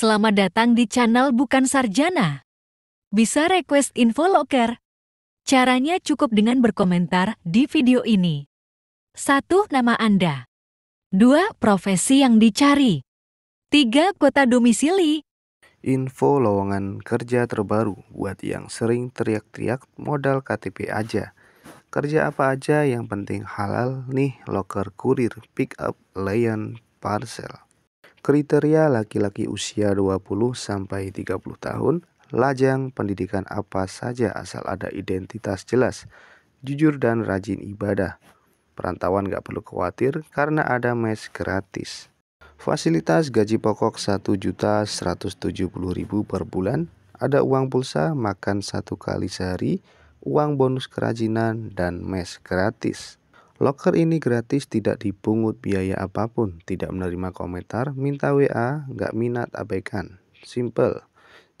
Selamat datang di channel Bukan Sarjana. Bisa request info loker. Caranya cukup dengan berkomentar di video ini. 1. Nama Anda. 2. Profesi yang dicari. 3. Kota domisili. Info lowongan kerja terbaru buat yang sering teriak-teriak modal KTP aja. Kerja apa aja yang penting halal nih loker kurir, pick up, layan, parcel kriteria laki-laki usia 20 sampai 30 tahun, lajang, pendidikan apa saja asal ada identitas jelas, jujur dan rajin ibadah. Perantauan gak perlu khawatir karena ada mes gratis. Fasilitas gaji pokok 1.170.000 per bulan, ada uang pulsa makan satu kali sehari, uang bonus kerajinan, dan mes gratis. Locker ini gratis, tidak dipungut biaya apapun, tidak menerima komentar, minta WA, nggak minat abaikan. Simple.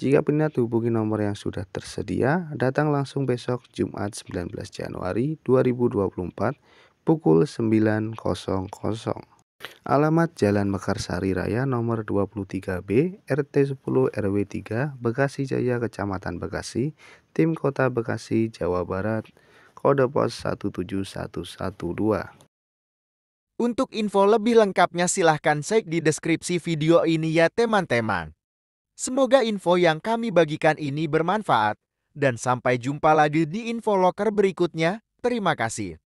Jika minat hubungi nomor yang sudah tersedia, datang langsung besok Jumat 19 Januari 2024 pukul 9.00. Alamat Jalan Mekarsari Raya nomor 23B RT 10 RW 3 Bekasi Jaya Kecamatan Bekasi, Tim Kota Bekasi, Jawa Barat kode pos 17112. Untuk info lebih lengkapnya silahkan cek di deskripsi video ini ya teman-teman. Semoga info yang kami bagikan ini bermanfaat. Dan sampai jumpa lagi di info loker berikutnya. Terima kasih.